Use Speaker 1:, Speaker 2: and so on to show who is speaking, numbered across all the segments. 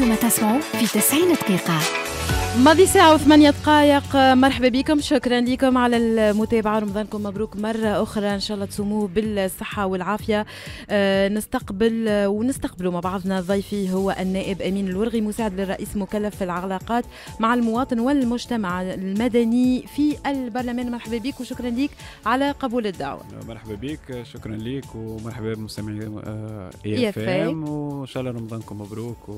Speaker 1: أنتم تسمعون في 90 دقيقة ماضي ساعة وثمانية دقائق مرحبا بكم شكرا لكم على المتابعة رمضانكم مبروك مرة أخرى إن شاء الله تصوموه بالصحة والعافية آه، نستقبل ونستقبلوا مع بعضنا ضيفي هو النائب أمين الورغي مساعد للرئيس مكلف في العلاقات مع المواطن والمجتمع المدني في البرلمان مرحبا بك وشكرا لك على قبول الدعوة
Speaker 2: مرحبا بك شكرا لك ومرحبا بمستمعي اي اف ام وإن شاء الله رمضانكم مبروك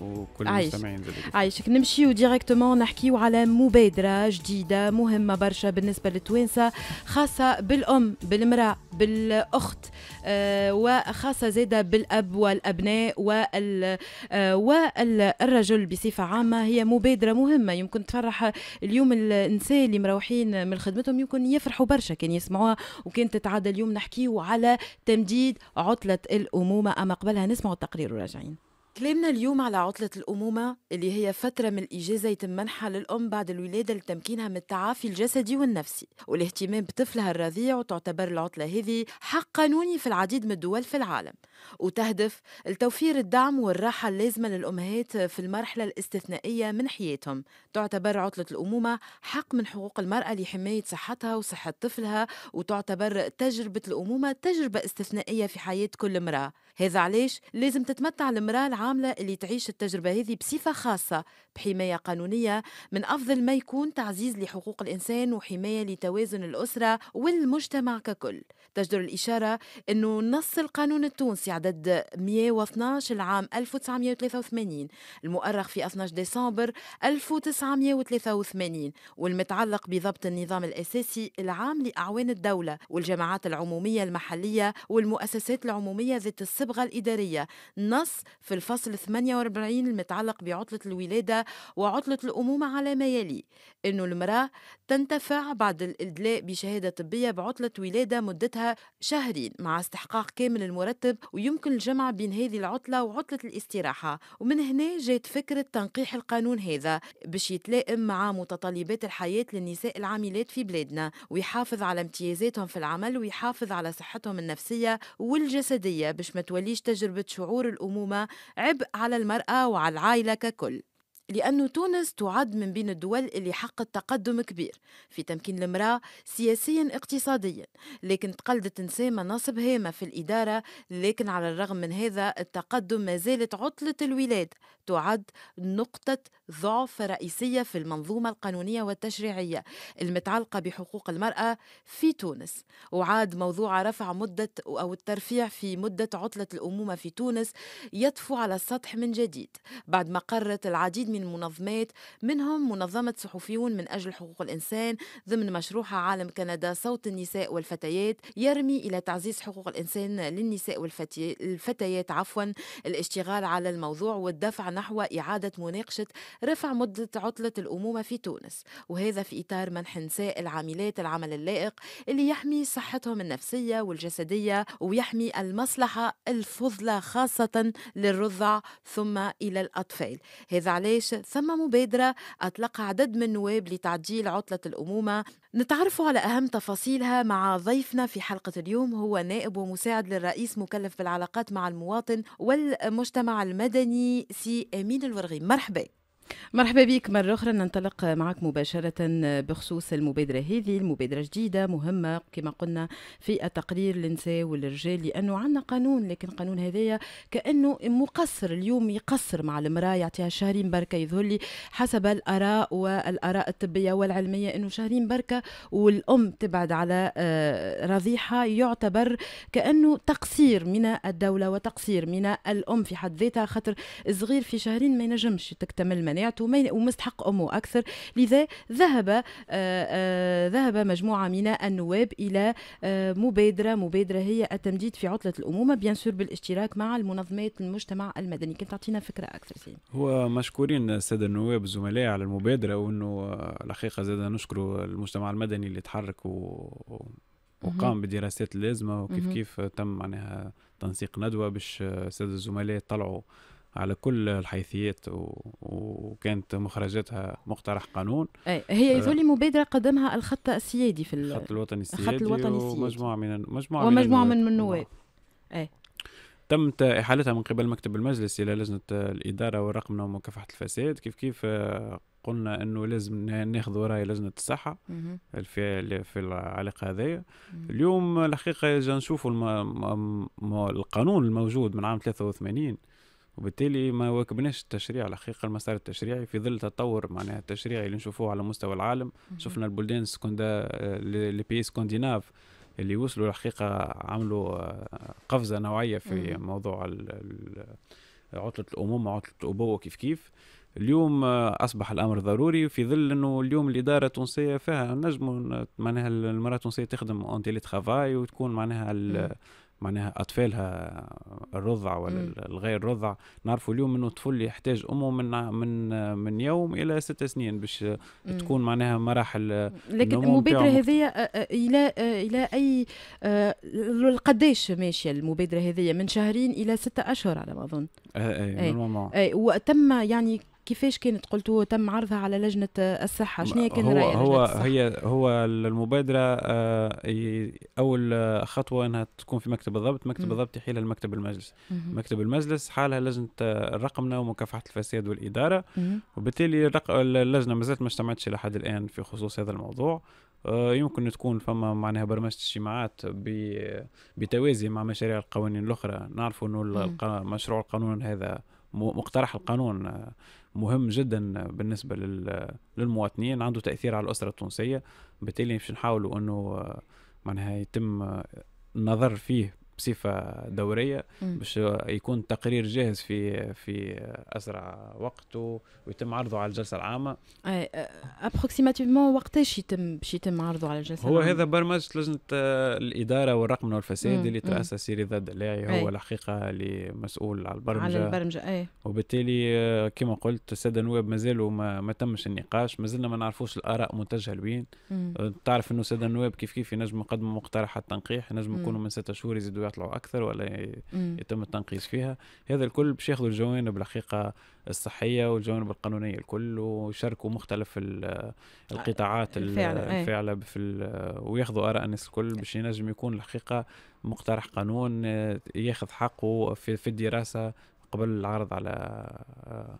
Speaker 1: وكل المستمعين عايشك نمشي ديريكتوم جوستومون نحكيو على مبادره جديده مهمه برشا بالنسبه للتوانسه خاصه بالام بالمراه بالاخت آه، وخاصه زاده بالاب والابناء وال آه، والرجل بصفه عامه هي مبادره مهمه يمكن تفرح اليوم النساء اللي مروحين من خدمتهم يمكن يفرحوا برشا كان يسمعوها وكان تتعدى اليوم نحكيو على تمديد عطله الامومه اما قبلها نسمعوا التقرير وراجعين كلامنا اليوم على عطلة الأمومة اللي هي فترة من الإجازة يتم منحها للأم بعد الولادة لتمكينها من التعافي الجسدي والنفسي والاهتمام بطفلها الرضيع وتعتبر العطلة هذه حق قانوني في العديد من الدول في العالم وتهدف لتوفير الدعم والراحة اللازمة للأمهات في المرحلة الاستثنائية من حياتهم تعتبر عطلة الأمومة حق من حقوق المرأة لحماية صحتها وصحة طفلها وتعتبر تجربة الأمومة تجربة استثنائية في حياة كل امرأة هذا علاش لازم تتمتع المرأة العاملة اللي تعيش التجربة هذه بصفة خاصة بحماية قانونية من أفضل ما يكون تعزيز لحقوق الإنسان وحماية لتوازن الأسرة والمجتمع ككل تجدر الإشارة أنه نص القانون التونسي عدد 112 العام 1983 المؤرخ في 12 ديسمبر 1983 والمتعلق بضبط النظام الأساسي العام لأعوان الدولة والجماعات العمومية المحلية والمؤسسات العمومية ذات الصبر الصبغه الإدارية نص في الفصل 48 المتعلق بعطلة الولادة وعطلة الأمومة على ما يلي أنه المرأة تنتفع بعد الإدلاء بشهادة طبية بعطلة ولادة مدتها شهرين مع استحقاق كامل المرتب ويمكن الجمع بين هذه العطلة وعطلة الاستراحة ومن هنا جات فكرة تنقيح القانون هذا باش يتلائم مع متطلبات الحياة للنساء العاملات في بلادنا ويحافظ على امتيازاتهم في العمل ويحافظ على صحتهم النفسية والجسدية باش ما توليش تجربة شعور الأمومة عبء على المرأة وعلى العائلة ككل لأن تونس تعد من بين الدول اللي حققت تقدم كبير في تمكين المرأة سياسيا اقتصاديا لكن تقلدت نساء مناصب هامة في الإدارة لكن على الرغم من هذا التقدم ما زالت عطلة الولاد تعد نقطة ضعف رئيسية في المنظومة القانونية والتشريعية المتعلقة بحقوق المرأة في تونس وعاد موضوع رفع مدة أو الترفيع في مدة عطلة الأمومة في تونس يطفو على السطح من جديد بعد ما قررت العديد من من منظمات منهم منظمة صحفيون من أجل حقوق الإنسان ضمن مشروعها عالم كندا صوت النساء والفتيات يرمي إلى تعزيز حقوق الإنسان للنساء والفتيات عفوا الاشتغال على الموضوع والدفع نحو إعادة مناقشة رفع مدة عطلة الأمومة في تونس وهذا في إطار منح نساء العاملات العمل اللائق اللي يحمي صحتهم النفسية والجسدية ويحمي المصلحة الفضلى خاصة للرضع ثم إلى الأطفال هذا علاش باش ثم مبادرة أطلقها عدد من النواب لتعديل عطلة الأمومة نتعرف على أهم تفاصيلها مع ضيفنا في حلقة اليوم هو نائب ومساعد للرئيس مكلف بالعلاقات مع المواطن والمجتمع المدني سي أمين الورغي مرحبا مرحبا بك مرة أخرى ننطلق معك مباشرة بخصوص المبادرة هذه المبادرة جديدة مهمة كما قلنا في التقرير للنساء والرجال لأنه عندنا قانون لكن القانون هذايا كأنه مقصر اليوم يقصر مع المرأة يعطيها شهرين بركة يظهر لي حسب الآراء والآراء الطبية والعلمية أنه شهرين بركة والأم تبعد على آه، رضيحة يعتبر كأنه تقصير من الدولة وتقصير من الأم في حد ذاتها خاطر الصغير في شهرين ما ينجمش تكتمل مناعته ومستحق أمه أكثر لذا ذهب آه، آه، ذهب مجموعة من النواب إلى آه، مبادرة مبادرة هي التمديد في عطلة الأمومة بيان سور بالاشتراك مع المنظمات المجتمع المدني كنت تعطينا فكرة أكثر فيه
Speaker 2: هو مشكورين السادة النواب الزملاء على المبادرة وأنه الحقيقة زادة نشكر المجتمع المدني اللي تحرك و... وقام بدراسات اللازمه وكيف كيف تم معناها تنسيق ندوه باش الساده الزملاء طلعوا على كل الحيثيات وكانت مخرجاتها مقترح قانون هي آه، ذولي
Speaker 1: مبادره قدمها الخط السيادي في الخط الوطني السيادي الخط الوطني السيادي ومجموعه من مجموعه ومجموعه من, من النواب نعم. اي
Speaker 2: تمت احالتها من قبل مكتب المجلس الى لجنه الاداره والرقمنه ومكافحه الفساد كيف كيف آه، قلنا انه لازم ناخذ وراي لجنه الصحه في في العلاقه هذايا اليوم الحقيقه جا نشوفوا القانون الموجود من عام 83 وبالتالي ما واكبناش التشريع الحقيقه المسار التشريعي في ظل تطور معناها التشريعي اللي نشوفوه على مستوى العالم شفنا البلدان سكندا لي بي سكنديناف اللي وصلوا الحقيقه عملوا آه، قفزه نوعيه في موضوع عطله الامومه عطله الابوه كيف كيف اليوم آه، اصبح الامر ضروري في ظل انه اليوم الاداره التونسيه فيها نجم معناها المراه التونسيه تخدم اون تيلي ترافاي وتكون معناها معناها اطفالها الرضع ولا الغير رضع نعرفوا اليوم انه الطفل يحتاج امه من من من يوم الى ست سنين باش تكون معناها مراحل لكن المبادره
Speaker 1: هذه آه، آه، الى آه، الى اي قداش ماشيه المبادره هذه من شهرين الى ستة اشهر على ما اظن
Speaker 2: اي اي,
Speaker 1: أي. وتم يعني كيفاش كانت قلتوا تم عرضها على لجنه الصحه شنو كان هو هو هي
Speaker 2: هو المبادره آه، اول خطوه انها تكون في مكتب الضبط مكتب الضبط يحيلها لمكتب المجلس مم. مكتب المجلس حالها لجنه الرقمنه آه، ومكافحه الفساد والاداره مم. وبالتالي اللجنه ما زالت ما اجتمعتش لحد الان في خصوص هذا الموضوع آه، يمكن تكون فما معناها برمجة اجتماعات بتوازي مع مشاريع القوانين الأخرى نعرف أنه مشروع القانون هذا مقترح القانون مهم جدا بالنسبه للمواطنين عنده تاثير على الاسره التونسيه بالتالي باش نحاولوا انه معناها يتم النظر فيه بصفه دوريه باش يكون التقرير جاهز في في اسرع وقت ويتم عرضه على الجلسه العامه
Speaker 1: ابروكسيماتيفمون وقتاش يتم باش يتم عرضه على الجلسه هو هذا
Speaker 2: برمجه لجنه آه، الاداره والرقمنه والفساد اللي تاسس سيري ذا الدلاعي هو الحقيقه اللي مسؤول على البرمجه على البرمجه اي وبالتالي آه، كما قلت الساده النواب مازالوا ما, ما تمش النقاش مازلنا ما نعرفوش الاراء متجهه لوين أه، تعرف انه الساده النواب كيف كيف ينجموا يقدموا مقترحات تنقيح ينجموا يكونوا من ستة شهور يزيدوا يطلعوا اكثر ولا يتم التنقيص فيها هذا الكل باش ياخذوا الجوانب الحقيقه الصحيه والجوانب القانونيه الكل ويشاركوا مختلف القطاعات آه، إيه. الفاعله في وياخذوا اراء الناس الكل باش ينجم يكون الحقيقه مقترح قانون آه، ياخذ حقه في الدراسه قبل العرض على آه،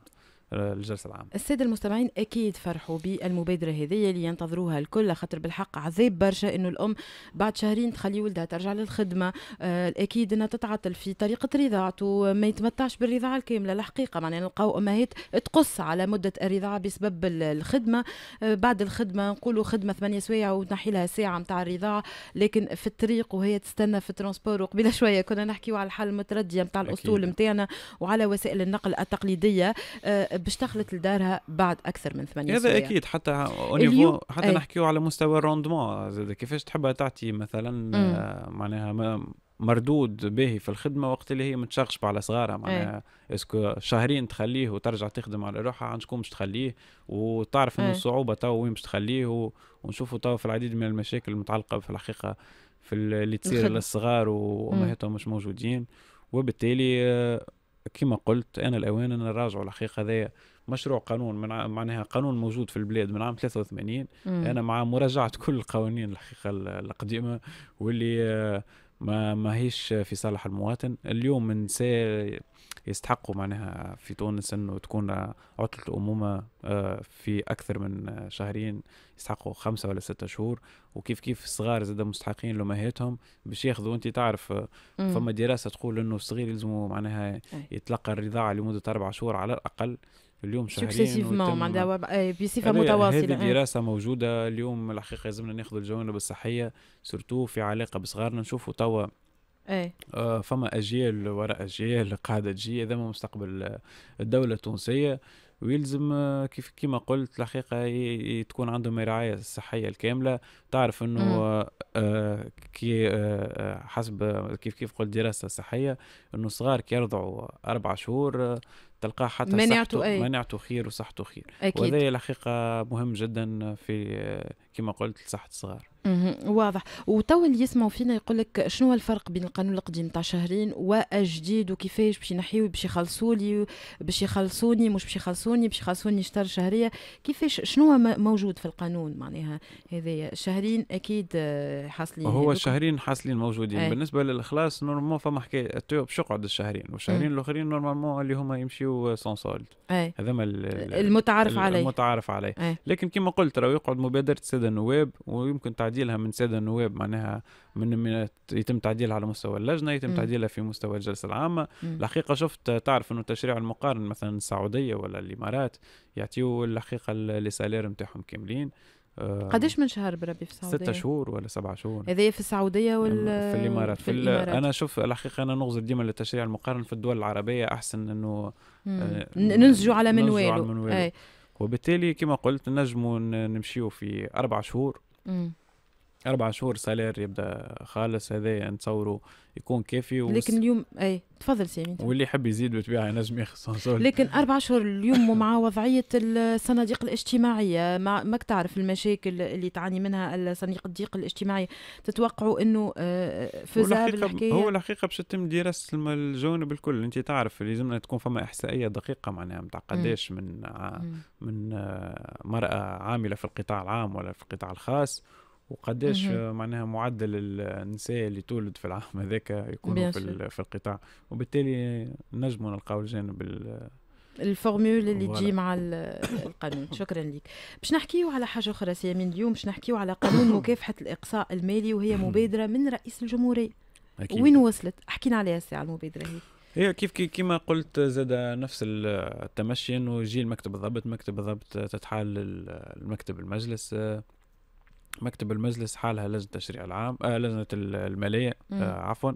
Speaker 2: الجلسه العامه
Speaker 1: الساده المستمعين اكيد فرحوا بالمبادره هذه اللي ينتظروها الكل خاطر بالحق عذاب برشا انه الام بعد شهرين تخلي ولدها ترجع للخدمه آه، اكيد انها تتعطل في طريقه رضاعته ما يتمتعش بالرضاعه الكامله الحقيقه معناها نلقاو امهات تقص على مده الرضاعه بسبب الخدمه آه، بعد الخدمه نقولوا خدمه ثمانية سوايع وتنحي لها ساعه نتاع الرضاعه لكن في الطريق وهي تستنى في الترونسبور وقبيله شويه كنا نحكيو على الحال المترديه نتاع الاسطول نتاعنا وعلى وسائل النقل التقليديه آه، باش تخلط لدارها بعد اكثر من ثمانية هذا اكيد حتى اليو... حتى إيه.
Speaker 2: نحكيو على مستوى الروندمون زاد كيفاش تحبها تعطي مثلا آه، معناها ما مردود باهي في الخدمه وقت اللي هي متشغشبة على صغارها إيه. معناها اسكو شهرين تخليه وترجع تخدم على روحها عند شكون باش تخليه وتعرف انه إيه. الصعوبه تو وين باش تخليه ونشوفوا تو في العديد من المشاكل المتعلقه في الحقيقه في اللي تصير للصغار وامهاتهم مش موجودين وبالتالي آه، كما قلت انا الاوان ان نراجعوا الحقيقه هذايا مشروع قانون من معناها قانون موجود في البلاد من عام 83 مم. انا مع مراجعه كل القوانين الحقيقه القديمه واللي ما ما هيش في صالح المواطن اليوم من النساء يستحقوا معناها في تونس انه تكون عطلة الأمومة آه، في أكثر من شهرين يستحقوا خمسة ولا ستة شهور وكيف كيف الصغار زاد مستحقين لأمهاتهم باش ياخذوا أنت تعرف آه، فما دراسة تقول انه الصغير يلزمه معناها يتلقى الرضاعة لمدة أربع شهور على الأقل اليوم شهرين سكسيسيفمون معناتها إيه، بصفه متواصله هذه إيه. دراسه موجوده اليوم الحقيقه لازمنا ناخذ الجوانب الصحيه سورتو في علاقه بصغارنا نشوفوا توا ايه آه فما اجيال وراء اجيال قاعده تجي هذا مستقبل الدوله التونسيه ويلزم آه، كيف كما قلت الحقيقه تكون عندهم رعايه الصحيه الكامله تعرف انه آه كي آه حسب كيف كيف قلت دراسه صحيه انه صغار كيرضعوا اربع شهور آه، تلقاه حتى مناعته أي. مناعته خير وصحته خير أكيد. وهذا الحقيقة مهم جدا في كما قلت لصحة الصغار
Speaker 1: واضح وتوا اللي يسمعوا فينا يقول لك شنو هو الفرق بين القانون القديم تاع شهرين والجديد وكيفاش باش نحيو باش يخلصوا لي باش يخلصوني مش باش يخلصوني باش يخلصوني شطر شهريه كيفاش شنو هو موجود في القانون معناها هذايا شهرين اكيد آه، حاصلين هو
Speaker 2: شهرين حاصلين موجودين أي. بالنسبه للخلاص نورمالمون فما حكايه باش يقعد الشهرين والشهرين الاخرين نورمالمون اللي هما يمشيو سولد إيه. هذا ما المتعارف عليه المتعارف عليه إيه. لكن كما قلت راه يقعد مبادره ساده النواب ويمكن تعديلها من ساده النواب معناها من, من يتم تعديلها على مستوى اللجنه يتم م. تعديلها في مستوى الجلسه العامه الحقيقه شفت تعرف انه التشريع المقارن مثلا السعوديه ولا الامارات يعطيو الحقيقه لي سالير نتاعهم كاملين آه، قديش
Speaker 1: من شهر بربي في السعوديه؟ ستة شهور ولا سبعة شهور اذا في السعوديه ولا في الامارات في, الإمارات. انا
Speaker 2: شوف الحقيقه انا نغزر ديما للتشريع المقارن في الدول العربيه احسن انه آه، ننزجوا على منواله وبالتالي كما قلت نجموا نمشيو في اربع شهور مم. أربع شهور سالير يبدا خالص هذا نتصوره يكون كافي وس... لكن
Speaker 1: اليوم اي تفضل سامي
Speaker 2: واللي يحب يزيد بالطبيعه نجم يخصص لكن
Speaker 1: أربع شهور اليوم ومع وضعيه الصناديق الاجتماعيه ما ماك تعرف المشاكل اللي تعاني منها الصناديق الاجتماعيه تتوقعوا انه آه، آه، في الحكايه هو
Speaker 2: الحقيقه باش تتم دراسه الجوانب الكل انت تعرف لازمنا تكون فما احصائيه دقيقه معناها نتاع قداش من آه، من مراه عامله في القطاع العام ولا في القطاع الخاص وقداش معناها معدل النساء اللي تولد في العام هذاك يكونوا في, في القطاع وبالتالي نجموا نلقاو الجانب
Speaker 1: الفورمول اللي تجي مع القانون شكرا لك باش نحكيو على حاجه اخرى سي امين اليوم باش نحكيو على قانون مكافحه الاقصاء المالي وهي مبادره من رئيس الجمهوريه أكيد. وين وصلت حكينا عليها الساعه المبادره هي
Speaker 2: هي كيف كيما قلت زاد نفس التمشي انه يجي المكتب الضبط مكتب الضبط تتحال المكتب المجلس مكتب المجلس حالها لجنة التشريع العام آه لجنة المالية آه عفوا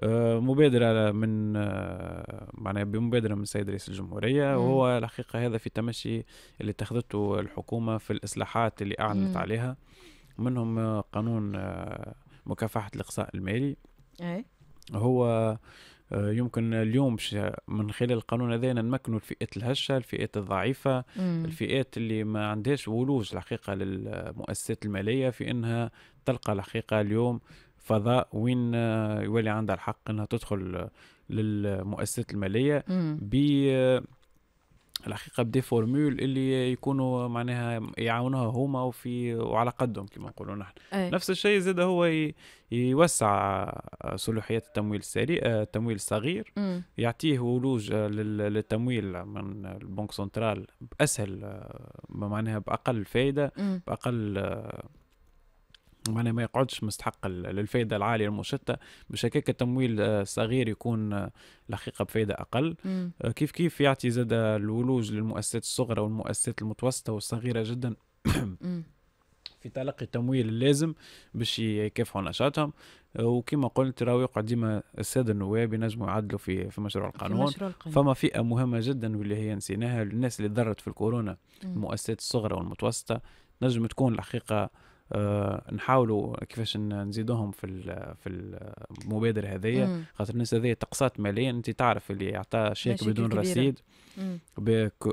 Speaker 2: آه، مبادرة من آه، معناها بمبادرة من السيد رئيس الجمهورية وهو الحقيقة هذا في تمشي اللي اتخذته الحكومة في الإصلاحات اللي أعلنت مم. عليها منهم آه، قانون مكافحة الإقصاء المالي أي. هو آه، يمكن اليوم من خلال القانون هذا نمكنوا الفئات الهشه الفئات الضعيفه مم. الفئات اللي ما عندهاش ولوج الحقيقه للمؤسسات الماليه في انها تلقى الحقيقه اليوم فضاء وين آه، يولي عندها الحق انها تدخل للمؤسسات الماليه ب الحقيقه بدي فورمول اللي يكونوا معناها يعاونوها هما وفي وعلى قدهم كما نقولوا نحن أي. نفس الشيء زاد هو يوسع صلوحيات التمويل السريع آه، التمويل الصغير م. يعطيه ولوج للتمويل من البنك سنترال باسهل آه، معناها باقل فائده باقل آه، معناها ما يقعدش مستحق للفائده العاليه المشتته مش هكاك التمويل آه، الصغير يكون الحقيقه آه، بفائده اقل مم. آه، كيف كيف يعطي زاد الولوج للمؤسسات الصغرى والمؤسسات المتوسطه والصغيره جدا في تلقي التمويل اللازم باش يكافحوا نشاطهم وكما قلت راهو يقعد ديما الساده النواب ينجموا يعدلوا في مشروع القانون في مشروع القانون. فما فئه مهمه جدا واللي هي نسيناها الناس اللي ضرت في الكورونا المؤسسات الصغرى والمتوسطه نجم تكون الحقيقه آه، نحاولوا كيفاش نزيدوهم في في المبادره هذيا خاطر الناس هذيا تقساط ماليا انت تعرف اللي اعطى شيك بدون كبيرة. رصيد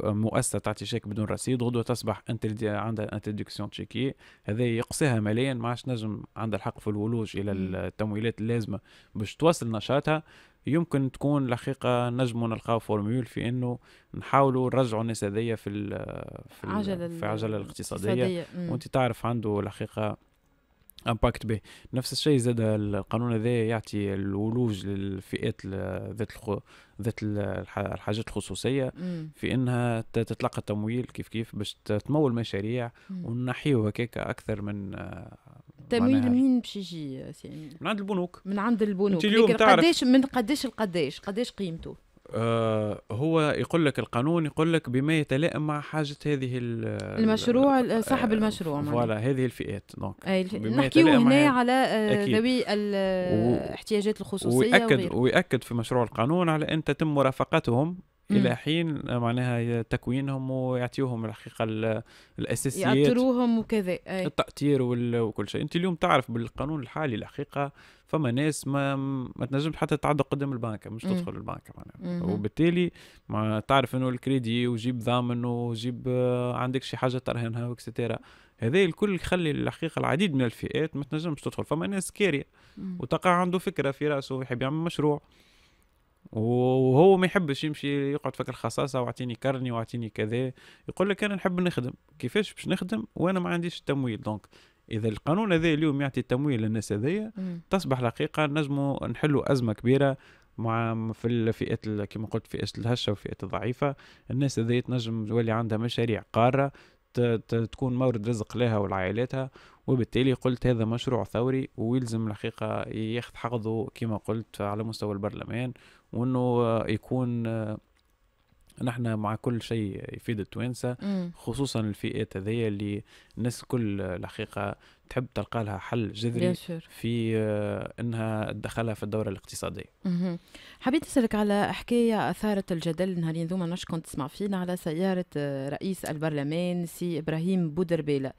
Speaker 2: مؤسسه تعطي شيك بدون رصيد غدوه تصبح انت عندها انتدكسيون تشيكي هذا يقصيها ماليا ما عادش نجم عندها الحق في الولوج الى التمويلات اللازمه باش توصل نشاطها يمكن تكون الحقيقة نجموا نلقاو فورميول في انه نحاولوا نرجعوا الناس هذيا في في العجلة في العجلة الاقتصادية وانت تعرف عنده الحقيقة امباكت به نفس الشيء زاد القانون هذا يعطي الولوج للفئات ذات ذات الحاجات الخصوصيه في انها تتلقى تمويل كيف كيف باش تمول مشاريع ونحيو هكاك اكثر من التمويل
Speaker 1: منين باش يجي سي من عند البنوك من عند البنوك اليوم قداش من قداش لقداش قداش قيمته
Speaker 2: آه هو يقول لك القانون يقول لك بما يتلائم مع حاجه هذه المشروع
Speaker 1: آه، صاحب المشروع آه، فوالا
Speaker 2: هذه الفئات دونك نحكيو هنا على آه، ذوي الاحتياجات الخصوصيه ويأكد ويأكد في مشروع القانون على ان تتم مرافقتهم الى حين آه، معناها تكوينهم ويعطيوهم الحقيقه الاساسيات يعطروهم وكذا التاطير وكل شيء انت اليوم تعرف بالقانون الحالي الحقيقه فما ناس ما ما تنجمش حتى تعدى قدام البنك مش مم. تدخل البنك معناها مم. وبالتالي ما تعرف انه الكريدي وجيب ضامن وجيب آه، عندك شي حاجه ترهنها وكسترا هذا الكل يخلي الحقيقه العديد من الفئات ما تنجمش تدخل فما ناس كاريه وتقع عنده فكره في راسه يحب يعمل مشروع وهو ما يحبش يمشي يقعد فكر الخصاصة واعطيني كرني واعطيني كذا يقول لك أنا نحب نخدم كيفاش باش نخدم وأنا ما عنديش التمويل دونك إذا القانون هذا اليوم يعطي التمويل للناس هذيا تصبح الحقيقة نجموا نحلوا أزمة كبيرة مع في الفئات كما قلت فئات الهشه والفئات الضعيفه الناس هذيا تنجم تولي عندها مشاريع قاره تكون مورد رزق لها ولعائلاتها وبالتالي قلت هذا مشروع ثوري ويلزم الحقيقة ياخذ حقه كما قلت على مستوى البرلمان وأنه يكون آه، نحن مع كل شيء يفيد التوانسة خصوصا الفئات هذيا اللي الناس كل الحقيقة تحب تلقى لها حل جذري في آه، انها تدخلها في الدوره الاقتصاديه.
Speaker 1: حبيت اسالك على حكايه اثارت الجدل نهارين ذوما نش كنت تسمع فينا على سياره آه، رئيس البرلمان سي ابراهيم بودربيله.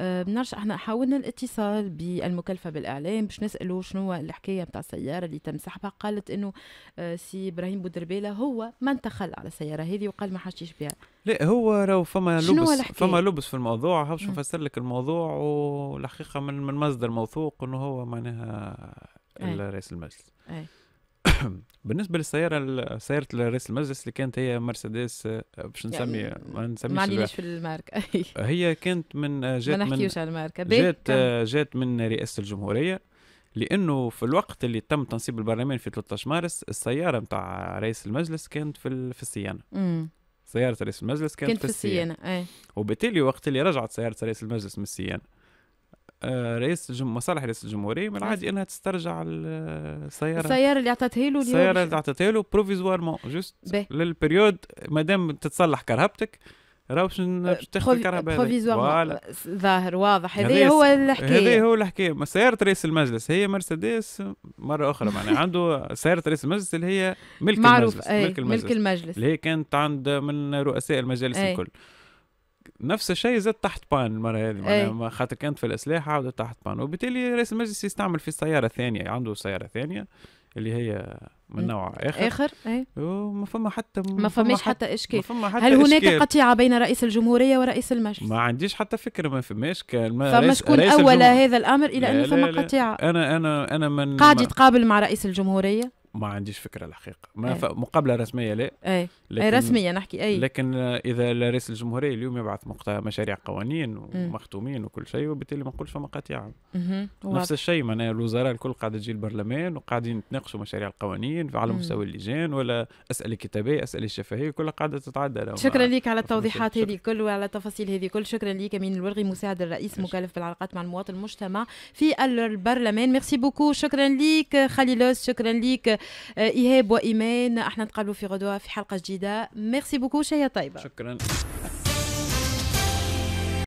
Speaker 1: آه، بنرجع احنا حاولنا الاتصال بالمكلفه بالاعلام باش نساله شنو هو الحكايه نتاع السياره اللي تم سحبها قالت انه آه، سي ابراهيم بودربيله هو ما انتخل على السياره هذه وقال ما حاجتيش بها
Speaker 2: لا هو راهو فما لبس فما لبس في الموضوع باش نفسر لك الموضوع والحقيقه من من مصدر موثوق انه هو معناها إيه. رئيس المجلس أي. بالنسبه للسياره سياره رئيس المجلس اللي كانت هي مرسيدس آه، باش نسمي يعني ما نسميش ما في الماركه هي كانت من آه، جات ما نحكيوش على الماركه جات آه، جات من رئاسه الجمهوريه لانه في الوقت اللي تم تنصيب البرلمان في 13 مارس السياره نتاع رئيس المجلس كانت في في الصيانه سيارة رئيس المجلس كانت, كانت في, في الصيانة, الصيانة. أي. وبالتالي وقت اللي رجعت سيارة رئيس المجلس من الصيانة آه، رئيس الجم... مصالح رئيس الجمهوريه من العادي انها تسترجع السياره السياره اللي اعطتها له السياره اللي اعطتها له بروفيزوارمون جوست للبريود ما دام تتصلح كرهبتك راهو باش آه، تاخذ الكهرباء آه،
Speaker 1: ظاهر واضح هذا هو الحكايه هذا
Speaker 2: هو الحكايه سياره رئيس المجلس هي مرسيدس مره اخرى معناها عنده سياره رئيس المجلس اللي هي ملك معروف المجلس. أي. ملك المجلس ملك المجلس اللي هي كانت عند من رؤساء المجالس إيه. الكل نفس الشيء زاد تحت بان المره هذه إيه. خاطر كانت في الاسلحه عاودت تحت بان وبالتالي رئيس المجلس يستعمل في سياره ثانيه عنده سياره ثانيه اللي هي من إيه. نوع اخر اخر اي وما فما حتى ما فماش حتى اشكال فما حتى هل هناك إشكال.
Speaker 1: قطيعه بين رئيس الجمهوريه ورئيس المجلس؟
Speaker 2: ما عنديش حتى فكره ما فماش كان ما فما شكون اول هذا الامر الى انه فما قطيعه انا انا انا من قاعد
Speaker 1: يتقابل مع رئيس الجمهوريه
Speaker 2: ما عنديش فكره الحقيقه ما أي. مقابله رسميه لا اي أي رسميه نحكي اي لكن اذا رئيس الجمهوريه اليوم يبعث مشاريع قوانين ومختومين وكل شيء وبالتالي ما نقولش فما قطيعه نفس الشيء معناها الوزراء الكل قاعده تجي البرلمان وقاعدين يتناقشوا مشاريع القوانين على مستوى اللجان ولا اسئله كتابيه اسئله شفهيه كلها قاعده تتعدى
Speaker 1: شكرا آه. لك على التوضيحات هذه كل وعلى التفاصيل هذه كل شكرا لك امين الورغي مساعد الرئيس مكلف بالعلاقات مع المواطن المجتمع في البرلمان ميرسي بوكو شكرا لك خليلوس شكرا لك آه، ايهاب وايمان احنا نتقابلوا في غدوه في حلقه جديده ميرسي بوكو شيا طيبه
Speaker 2: شكرا